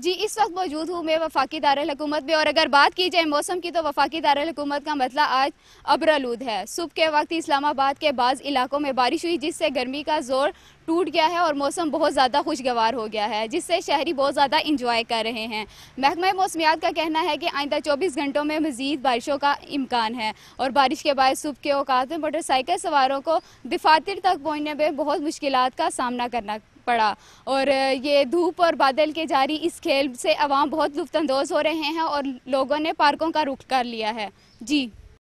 जी इस वक्त मौजूद हूँ मैं वफाकी दारकूमत में और अगर बात की जाए मौसम की तो वफाकी दारकूमत का मतला आज अबरालूद है सुबह के वक्त इस्लामाबाद के बाद इलाकों में बारिश हुई जिससे गर्मी का जोर टूट गया है और मौसम बहुत ज़्यादा खुशगवार हो गया है जिससे शहरी बहुत ज़्यादा इंजॉय कर रहे हैं महकमा मौसमियात का कहना है कि आइंदा चौबीस घंटों में मज़ीद बारिशों का इम्कान है और बारिश के बाद सुबह के अवकात में मोटरसाइकिल सवारों को दफातर तक पहुँचने में बहुत मुश्किल का सामना करना पड़ा और ये धूप और बादल के जारी इस खेल से आवाम बहुत लुफ्तानंदोज़ हो रहे हैं और लोगों ने पार्कों का रुख कर लिया है जी